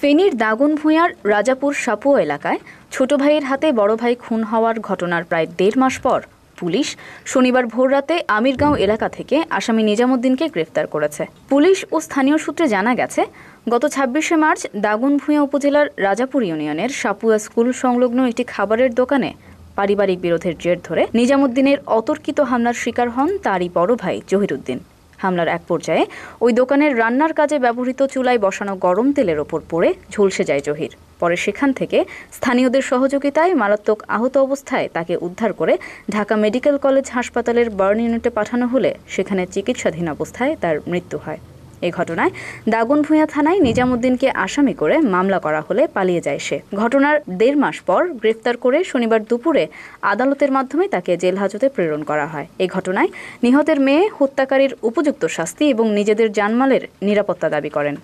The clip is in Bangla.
ফেনীর দাগন ভূঁয়ার রাজাপুর সাপুয়া এলাকায় ছোট ভাইয়ের হাতে বড় ভাই খুন হওয়ার ঘটনার প্রায় দেড় মাস পর পুলিশ শনিবার ভোররাতে আমিরগাঁও এলাকা থেকে আসামি নিজামুদ্দিনকে গ্রেফতার করেছে পুলিশ ও স্থানীয় সূত্রে জানা গেছে গত ছাব্বিশে মার্চ দাগনভূঞা উপজেলার রাজাপুর ইউনিয়নের সাপুয়া স্কুল সংলগ্ন একটি খাবারের দোকানে পারিবারিক বিরোধের জের ধরে নিজামুদ্দিনের অতর্কিত হামলার শিকার হন তারই বড় ভাই জহিরুদ্দিন হামলার এক পর্যায়ে ওই দোকানের রান্নার কাজে ব্যবহৃত চুলায় বসানো গরম তেলের ওপর পড়ে ঝলসে যায় জহির পরে সেখান থেকে স্থানীয়দের সহযোগিতায় মারাত্মক আহত অবস্থায় তাকে উদ্ধার করে ঢাকা মেডিকেল কলেজ হাসপাতালের বার্ন ইউনিটে পাঠানো হলে সেখানে চিকিৎসাধীন অবস্থায় তার মৃত্যু হয় এ ঘটনায় দাগনভূঞা থানায় নিজামুদ্দিনকে আসামি করে মামলা করা হলে পালিয়ে যায় সে ঘটনার দেড় মাস পর গ্রেফতার করে শনিবার দুপুরে আদালতের মাধ্যমে তাকে জেল হাজতে প্রেরণ করা হয় এ ঘটনায় নিহতের মেয়ে হত্যাকারীর উপযুক্ত শাস্তি এবং নিজেদের জানমালের নিরাপত্তা দাবি করেন